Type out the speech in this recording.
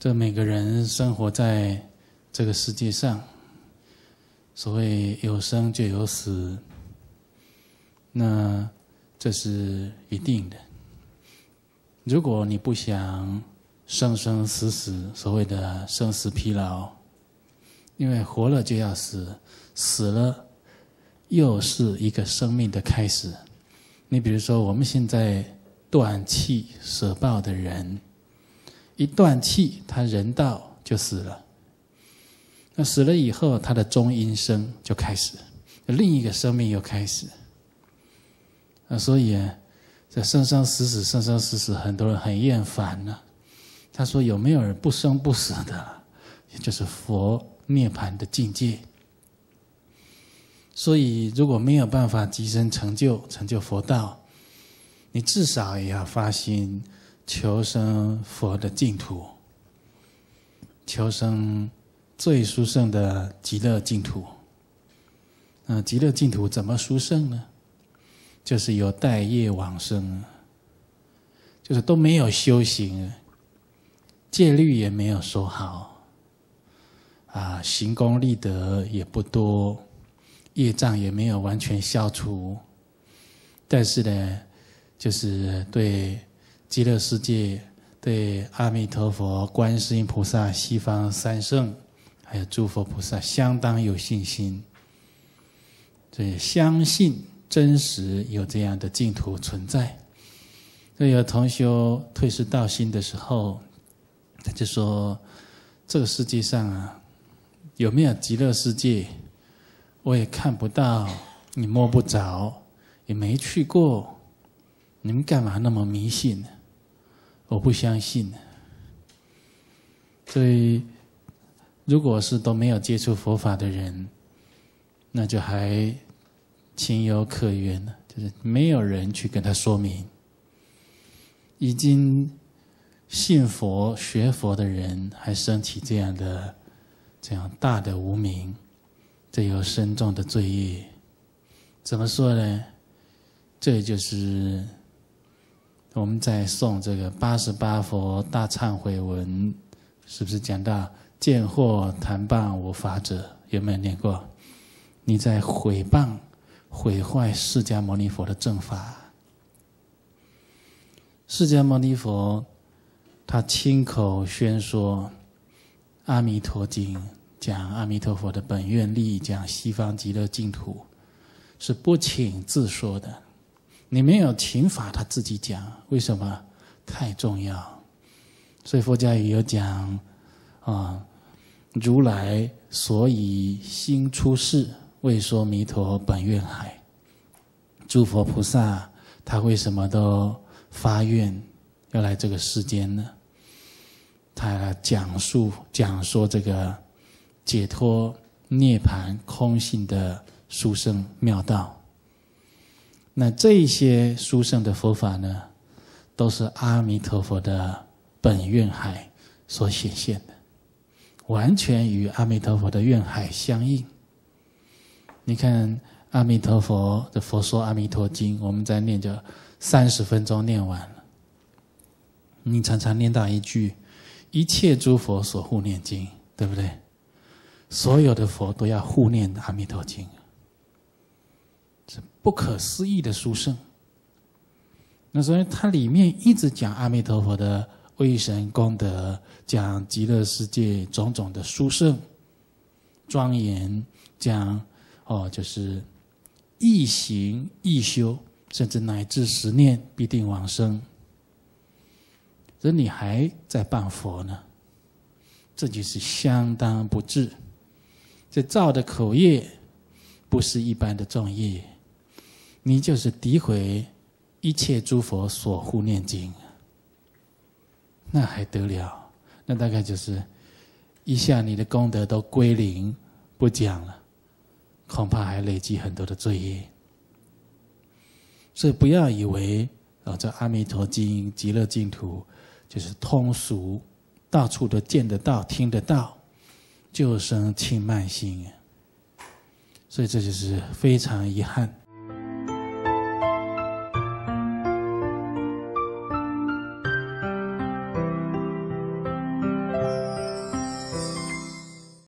这每个人生活在这个世界上，所谓有生就有死，那这是一定的。如果你不想生生死死，所谓的生死疲劳，因为活了就要死，死了又是一个生命的开始。你比如说，我们现在断气舍报的人。一断气，他人道就死了。那死了以后，他的中阴身就开始，另一个生命又开始。啊，所以，这生生死死、生生死死，很多人很厌烦呢。他说：“有没有人不生不死的？也就是佛涅槃的境界。所以，如果没有办法积生成就、成就佛道，你至少也要发心。”求生佛的净土，求生最殊胜的极乐净土。那极乐净土怎么殊胜呢？就是有待业往生，就是都没有修行，戒律也没有说好，啊，行功立德也不多，业障也没有完全消除，但是呢，就是对。极乐世界对阿弥陀佛、观世音菩萨、西方三圣，还有诸佛菩萨相当有信心，所以相信真实有这样的净土存在。所以有同学退失道心的时候，他就说：“这个世界上啊，有没有极乐世界？我也看不到，你摸不着，也没去过，你们干嘛那么迷信呢？”我不相信，所以，如果是都没有接触佛法的人，那就还情有可原了。就是没有人去跟他说明，已经信佛学佛的人还升起这样的这样大的无名，这有深重的罪业。怎么说呢？这就是。我们在诵这个《八十八佛大忏悔文》，是不是讲到“见或谈谤无法者”？有没有念过？你在毁谤、毁坏释迦牟尼佛的正法。释迦牟尼佛他亲口宣说《阿弥陀经》，讲阿弥陀佛的本愿力，讲西方极乐净土，是不请自说的。你没有情法，他自己讲，为什么？太重要，所以佛家也有讲啊，如来所以心出世，为说弥陀本愿海，诸佛菩萨他为什么都发愿要来这个世间呢？他讲述、讲说这个解脱涅盘空性的殊胜妙道。那这些殊胜的佛法呢，都是阿弥陀佛的本愿海所显现的，完全与阿弥陀佛的愿海相应。你看阿弥陀佛的《佛说阿弥陀经》，我们在念着三十分钟念完了，你常常念到一句“一切诸佛所护念经”，对不对？所有的佛都要护念阿弥陀经。这不可思议的殊胜，那所以它里面一直讲阿弥陀佛的威神功德，讲极乐世界种种的殊胜庄严，讲哦，就是易行易修，甚至乃至十念必定往生。这你还在办佛呢？这就是相当不智，这造的口业不是一般的重业。你就是诋毁一切诸佛所护念经，那还得了？那大概就是一下你的功德都归零，不讲了，恐怕还累积很多的罪业。所以不要以为啊，这《阿弥陀经》《极乐净土》就是通俗，到处都见得到、听得到，救生轻慢心。所以这就是非常遗憾。